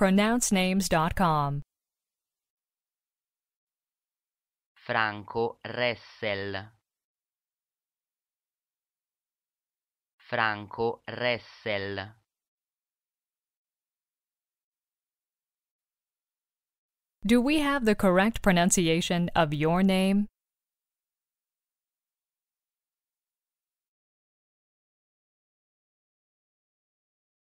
pronouncenames.com. Franco Ressel Franco Ressel Do we have the correct pronunciation of your name?